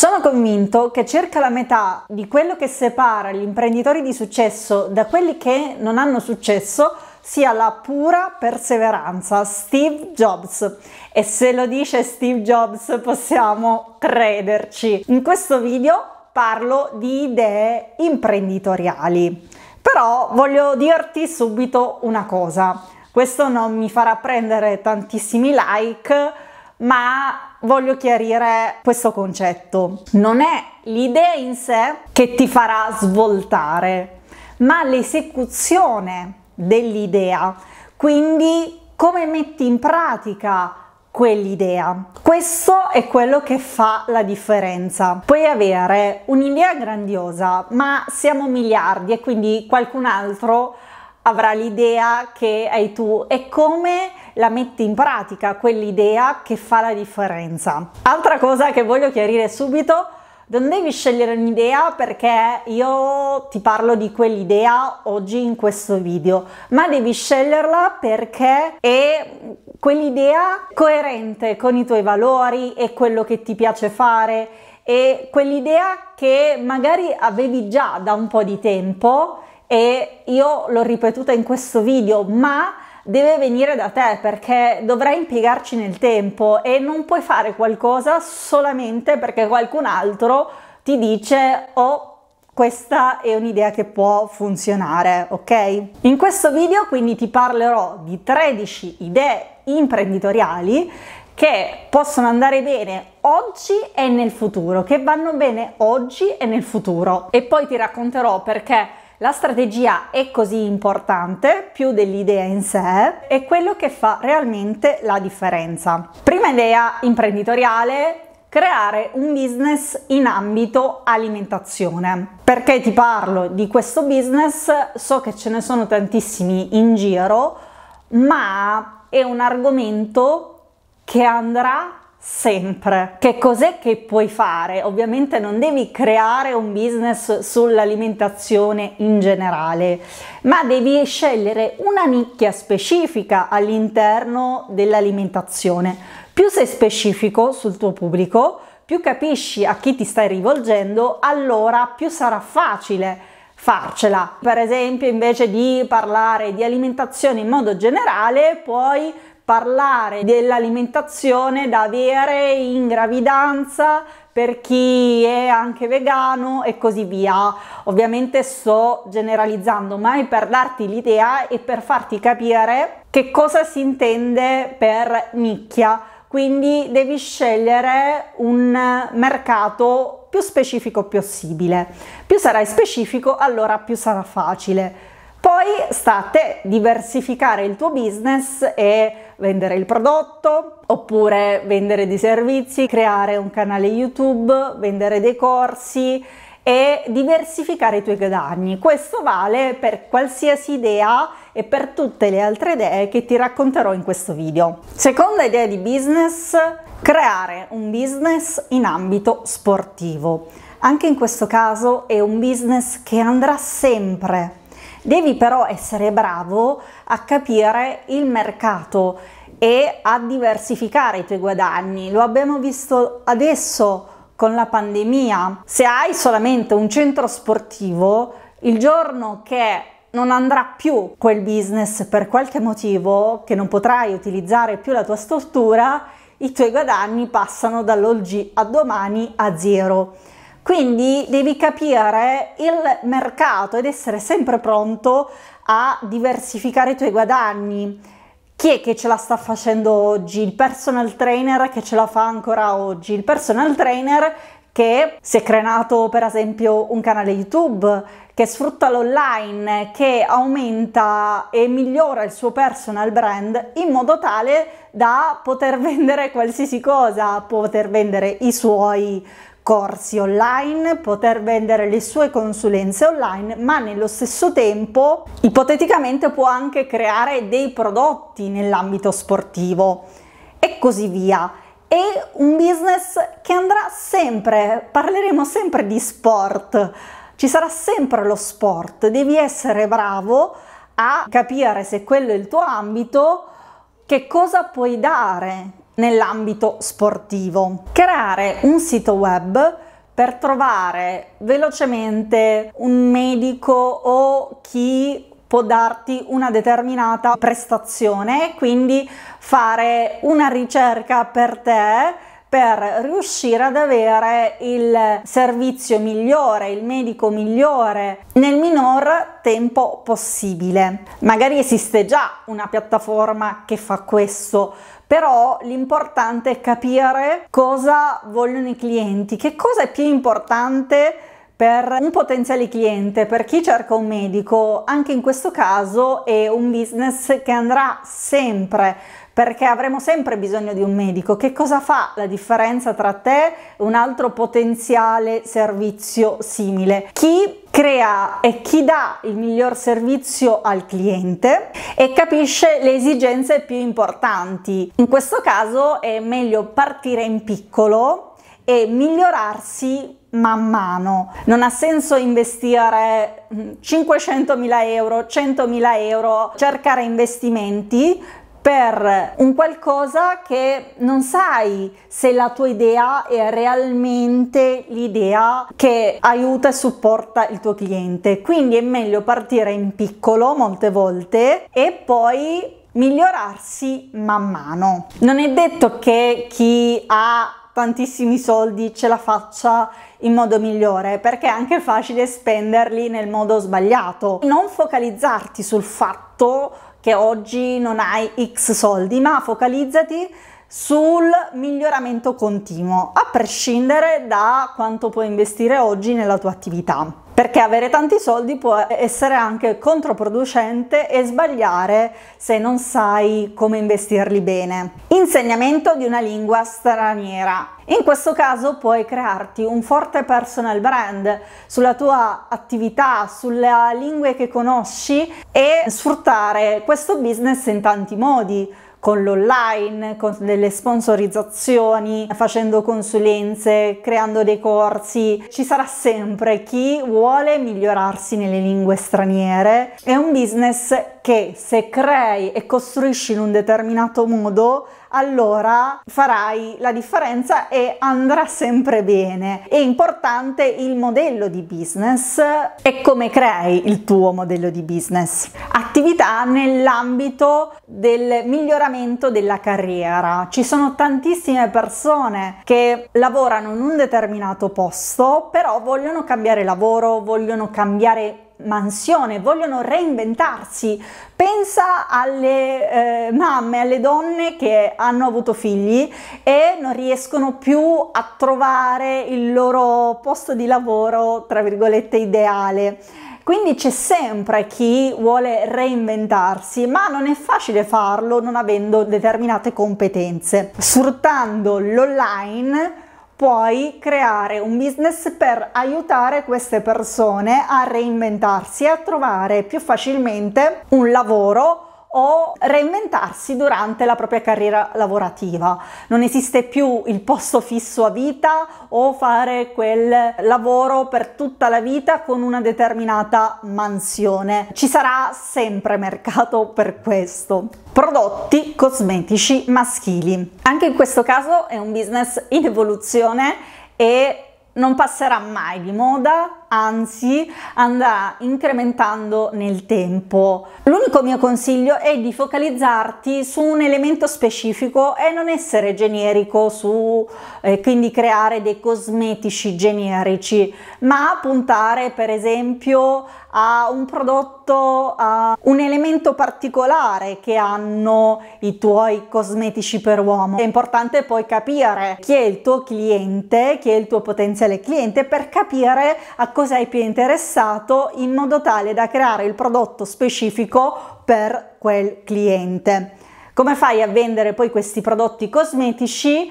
Sono convinto che circa la metà di quello che separa gli imprenditori di successo da quelli che non hanno successo sia la pura perseveranza. Steve Jobs. E se lo dice Steve Jobs possiamo crederci. In questo video parlo di idee imprenditoriali. Però voglio dirti subito una cosa. Questo non mi farà prendere tantissimi like, ma voglio chiarire questo concetto. Non è l'idea in sé che ti farà svoltare, ma l'esecuzione dell'idea. Quindi come metti in pratica quell'idea. Questo è quello che fa la differenza. Puoi avere un'idea grandiosa, ma siamo miliardi e quindi qualcun altro avrà l'idea che hai tu. È come la metti in pratica quell'idea che fa la differenza. Altra cosa che voglio chiarire subito, non devi scegliere un'idea perché io ti parlo di quell'idea oggi in questo video, ma devi sceglierla perché è quell'idea coerente con i tuoi valori e quello che ti piace fare e quell'idea che magari avevi già da un po' di tempo e io l'ho ripetuta in questo video, ma deve venire da te perché dovrai impiegarci nel tempo e non puoi fare qualcosa solamente perché qualcun altro ti dice oh questa è un'idea che può funzionare, ok? In questo video quindi ti parlerò di 13 idee imprenditoriali che possono andare bene oggi e nel futuro, che vanno bene oggi e nel futuro. E poi ti racconterò perché la strategia è così importante, più dell'idea in sé, è quello che fa realmente la differenza. Prima idea imprenditoriale, creare un business in ambito alimentazione. Perché ti parlo di questo business? So che ce ne sono tantissimi in giro, ma è un argomento che andrà sempre. Che cos'è che puoi fare? Ovviamente non devi creare un business sull'alimentazione in generale, ma devi scegliere una nicchia specifica all'interno dell'alimentazione. Più sei specifico sul tuo pubblico, più capisci a chi ti stai rivolgendo, allora più sarà facile farcela. Per esempio, invece di parlare di alimentazione in modo generale, puoi parlare dell'alimentazione da avere in gravidanza per chi è anche vegano e così via. Ovviamente sto generalizzando, ma è per darti l'idea e per farti capire che cosa si intende per nicchia. Quindi devi scegliere un mercato più specifico possibile. Più sarai specifico, allora più sarà facile. Poi sta a te diversificare il tuo business e vendere il prodotto oppure vendere dei servizi, creare un canale YouTube, vendere dei corsi e diversificare i tuoi guadagni. Questo vale per qualsiasi idea e per tutte le altre idee che ti racconterò in questo video. Seconda idea di business, creare un business in ambito sportivo. Anche in questo caso è un business che andrà sempre Devi però essere bravo a capire il mercato e a diversificare i tuoi guadagni. Lo abbiamo visto adesso con la pandemia. Se hai solamente un centro sportivo, il giorno che non andrà più quel business per qualche motivo, che non potrai utilizzare più la tua struttura, i tuoi guadagni passano dall'oggi a domani a zero. Quindi devi capire il mercato ed essere sempre pronto a diversificare i tuoi guadagni. Chi è che ce la sta facendo oggi? Il personal trainer che ce la fa ancora oggi. Il personal trainer che si è creato per esempio un canale YouTube, che sfrutta l'online, che aumenta e migliora il suo personal brand in modo tale da poter vendere qualsiasi cosa, poter vendere i suoi corsi online, poter vendere le sue consulenze online, ma nello stesso tempo ipoteticamente può anche creare dei prodotti nell'ambito sportivo e così via. È un business che andrà sempre, parleremo sempre di sport, ci sarà sempre lo sport, devi essere bravo a capire se quello è il tuo ambito, che cosa puoi dare nell'ambito sportivo. Creare un sito web per trovare velocemente un medico o chi può darti una determinata prestazione, quindi fare una ricerca per te per riuscire ad avere il servizio migliore, il medico migliore nel minor tempo possibile. Magari esiste già una piattaforma che fa questo, però l'importante è capire cosa vogliono i clienti, che cosa è più importante per un potenziale cliente, per chi cerca un medico, anche in questo caso è un business che andrà sempre perché avremo sempre bisogno di un medico. Che cosa fa la differenza tra te e un altro potenziale servizio simile? Chi crea e chi dà il miglior servizio al cliente e capisce le esigenze più importanti. In questo caso è meglio partire in piccolo e migliorarsi man mano. Non ha senso investire 500.000 mm, euro, 100.000 euro, cercare investimenti per un qualcosa che non sai se la tua idea è realmente l'idea che aiuta e supporta il tuo cliente. Quindi è meglio partire in piccolo molte volte e poi migliorarsi man mano. Non è detto che chi ha tantissimi soldi ce la faccia in modo migliore perché è anche facile spenderli nel modo sbagliato. Non focalizzarti sul fatto che oggi non hai X soldi, ma focalizzati sul miglioramento continuo, a prescindere da quanto puoi investire oggi nella tua attività perché avere tanti soldi può essere anche controproducente e sbagliare se non sai come investirli bene. Insegnamento di una lingua straniera. In questo caso puoi crearti un forte personal brand sulla tua attività, sulle lingue che conosci e sfruttare questo business in tanti modi con l'online, con delle sponsorizzazioni, facendo consulenze, creando dei corsi. Ci sarà sempre chi vuole migliorarsi nelle lingue straniere. È un business che se crei e costruisci in un determinato modo, allora farai la differenza e andrà sempre bene. È importante il modello di business e come crei il tuo modello di business. A attività nell'ambito del miglioramento della carriera. Ci sono tantissime persone che lavorano in un determinato posto, però vogliono cambiare lavoro, vogliono cambiare mansione, vogliono reinventarsi. Pensa alle eh, mamme, alle donne che hanno avuto figli e non riescono più a trovare il loro posto di lavoro, tra virgolette, ideale quindi c'è sempre chi vuole reinventarsi, ma non è facile farlo non avendo determinate competenze. Sfruttando l'online puoi creare un business per aiutare queste persone a reinventarsi e a trovare più facilmente un lavoro o reinventarsi durante la propria carriera lavorativa. Non esiste più il posto fisso a vita o fare quel lavoro per tutta la vita con una determinata mansione. Ci sarà sempre mercato per questo. Prodotti cosmetici maschili. Anche in questo caso è un business in evoluzione e non passerà mai di moda anzi andrà incrementando nel tempo. L'unico mio consiglio è di focalizzarti su un elemento specifico e non essere generico su eh, quindi creare dei cosmetici generici, ma puntare per esempio a un prodotto, a un elemento particolare che hanno i tuoi cosmetici per uomo. È importante poi capire chi è il tuo cliente, chi è il tuo potenziale cliente per capire a cosa cosa più interessato in modo tale da creare il prodotto specifico per quel cliente. Come fai a vendere poi questi prodotti cosmetici?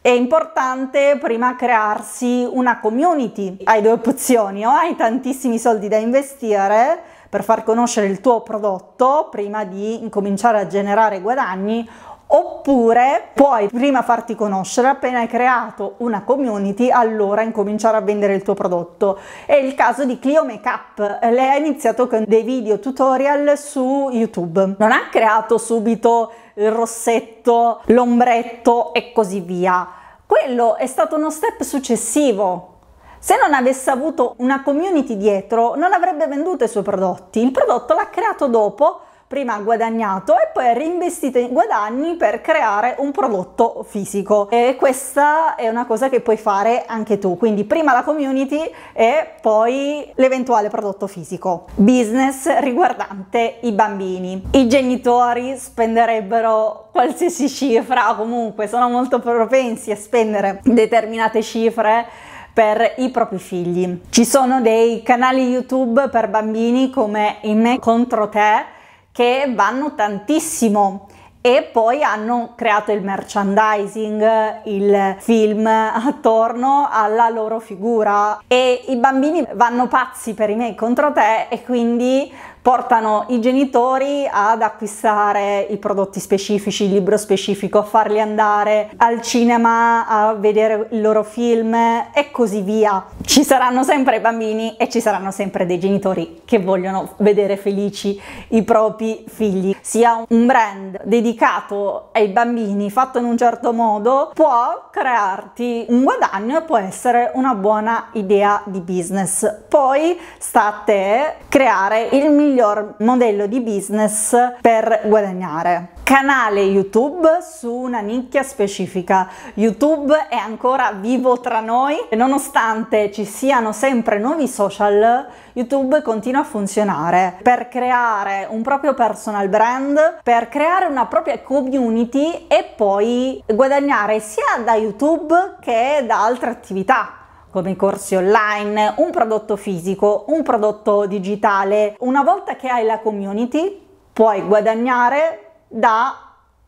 È importante prima crearsi una community. Hai due opzioni, o hai tantissimi soldi da investire per far conoscere il tuo prodotto prima di incominciare a generare guadagni oppure puoi prima farti conoscere appena hai creato una community allora incominciare a vendere il tuo prodotto è il caso di Clio Makeup lei ha iniziato con dei video tutorial su YouTube non ha creato subito il rossetto l'ombretto e così via quello è stato uno step successivo se non avesse avuto una community dietro non avrebbe venduto i suoi prodotti il prodotto l'ha creato dopo prima ha guadagnato e poi ha reinvestito i guadagni per creare un prodotto fisico. E questa è una cosa che puoi fare anche tu, quindi prima la community e poi l'eventuale prodotto fisico. Business riguardante i bambini. I genitori spenderebbero qualsiasi cifra, comunque sono molto propensi a spendere determinate cifre per i propri figli. Ci sono dei canali YouTube per bambini come In me contro te che vanno tantissimo e poi hanno creato il merchandising, il film attorno alla loro figura e i bambini vanno pazzi per i me contro te e quindi portano i genitori ad acquistare i prodotti specifici, il libro specifico, a farli andare al cinema a vedere il loro film e così via. Ci saranno sempre i bambini e ci saranno sempre dei genitori che vogliono vedere felici i propri figli. Sia un brand dedicato ai bambini fatto in un certo modo può crearti un guadagno e può essere una buona idea di business. Poi sta a te creare il miglior miglior modello di business per guadagnare canale YouTube su una nicchia specifica. YouTube è ancora vivo tra noi e nonostante ci siano sempre nuovi social, YouTube continua a funzionare per creare un proprio personal brand, per creare una propria community e poi guadagnare sia da YouTube che da altre attività come i corsi online, un prodotto fisico, un prodotto digitale. Una volta che hai la community puoi guadagnare da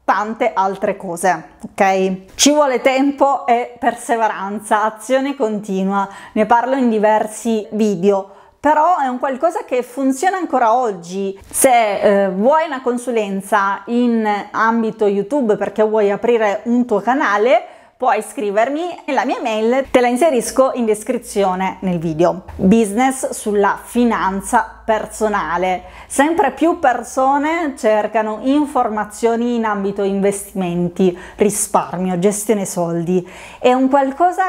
tante altre cose, ok? Ci vuole tempo e perseveranza, azione continua, ne parlo in diversi video però è un qualcosa che funziona ancora oggi. Se eh, vuoi una consulenza in ambito YouTube perché vuoi aprire un tuo canale, puoi scrivermi e la mia mail te la inserisco in descrizione nel video. Business sulla finanza personale. Sempre più persone cercano informazioni in ambito investimenti, risparmio, gestione soldi. È un qualcosa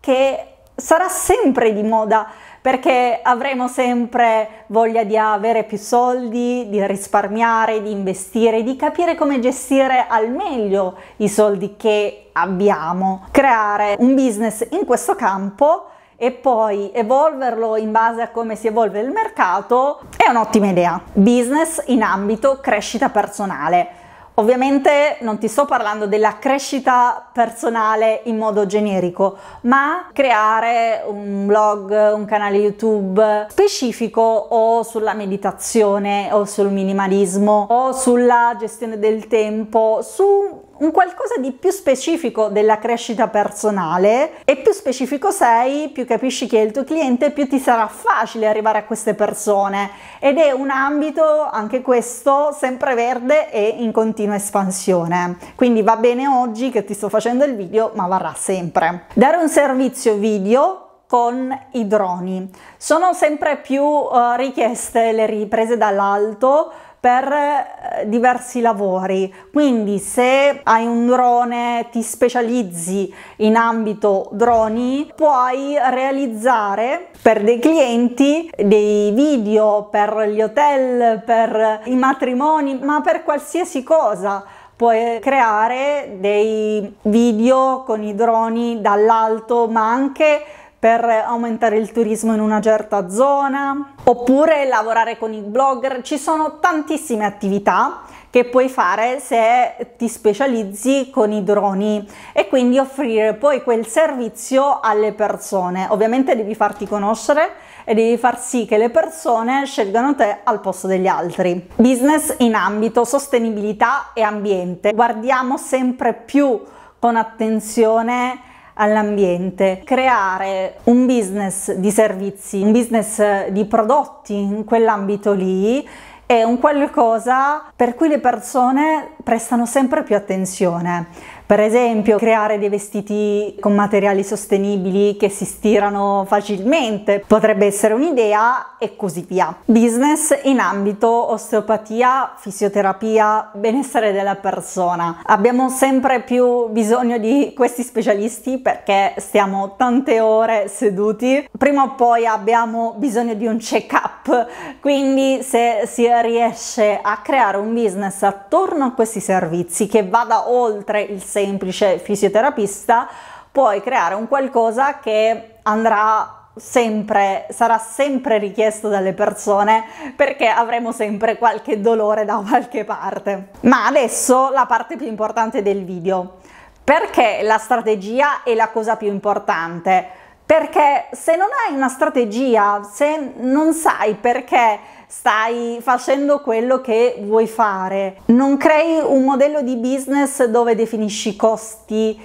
che sarà sempre di moda perché avremo sempre voglia di avere più soldi, di risparmiare, di investire, di capire come gestire al meglio i soldi che abbiamo. Creare un business in questo campo e poi evolverlo in base a come si evolve il mercato è un'ottima idea. Business in ambito crescita personale Ovviamente non ti sto parlando della crescita personale in modo generico, ma creare un blog, un canale YouTube specifico o sulla meditazione o sul minimalismo o sulla gestione del tempo, su un qualcosa di più specifico della crescita personale e più specifico sei, più capisci chi è il tuo cliente, più ti sarà facile arrivare a queste persone ed è un ambito anche questo sempre verde e in continua espansione. Quindi va bene oggi che ti sto facendo il video, ma varrà sempre. Dare un servizio video con i droni. Sono sempre più uh, richieste le riprese dall'alto per eh, diversi lavori. Quindi se hai un drone, ti specializzi in ambito droni, puoi realizzare per dei clienti dei video per gli hotel, per i matrimoni, ma per qualsiasi cosa puoi creare dei video con i droni dall'alto ma anche per aumentare il turismo in una certa zona, oppure lavorare con i blogger. Ci sono tantissime attività che puoi fare se ti specializzi con i droni e quindi offrire poi quel servizio alle persone. Ovviamente devi farti conoscere e devi far sì che le persone scelgano te al posto degli altri. Business in ambito sostenibilità e ambiente. Guardiamo sempre più con attenzione all'ambiente. Creare un business di servizi, un business di prodotti in quell'ambito lì è un qualcosa per cui le persone prestano sempre più attenzione per esempio creare dei vestiti con materiali sostenibili che si stirano facilmente potrebbe essere un'idea e così via. Business in ambito osteopatia, fisioterapia, benessere della persona. Abbiamo sempre più bisogno di questi specialisti perché stiamo tante ore seduti. Prima o poi abbiamo bisogno di un check up, quindi se si riesce a creare un business attorno a questi servizi che vada oltre il semplice fisioterapista, puoi creare un qualcosa che andrà sempre, sarà sempre richiesto dalle persone perché avremo sempre qualche dolore da qualche parte. Ma adesso la parte più importante del video. Perché la strategia è la cosa più importante? perché se non hai una strategia, se non sai perché stai facendo quello che vuoi fare, non crei un modello di business dove definisci costi,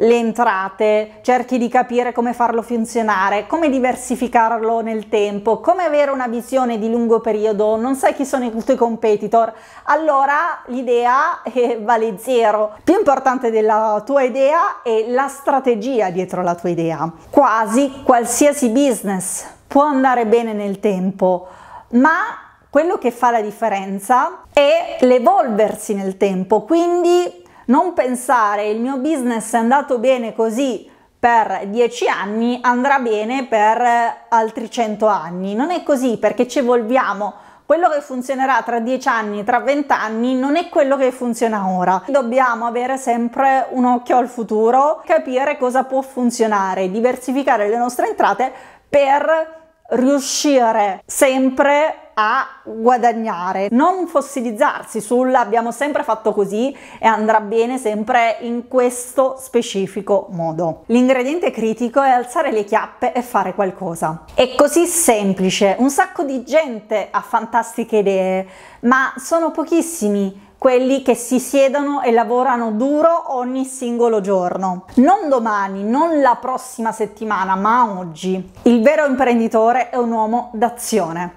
le entrate, cerchi di capire come farlo funzionare, come diversificarlo nel tempo, come avere una visione di lungo periodo, non sai chi sono i tuoi competitor, allora l'idea eh, vale zero. Più importante della tua idea è la strategia dietro la tua idea. Quasi qualsiasi business può andare bene nel tempo, ma quello che fa la differenza è l'evolversi nel tempo, quindi non pensare il mio business è andato bene così per 10 anni andrà bene per eh, altri 100 anni. Non è così perché ci evolviamo. Quello che funzionerà tra 10 anni, tra 20 anni, non è quello che funziona ora. Dobbiamo avere sempre un occhio al futuro, capire cosa può funzionare, diversificare le nostre entrate per riuscire sempre a a guadagnare, non fossilizzarsi sull'abbiamo sempre fatto così e andrà bene sempre in questo specifico modo. L'ingrediente critico è alzare le chiappe e fare qualcosa. È così semplice, un sacco di gente ha fantastiche idee, ma sono pochissimi quelli che si siedono e lavorano duro ogni singolo giorno. Non domani, non la prossima settimana, ma oggi. Il vero imprenditore è un uomo d'azione.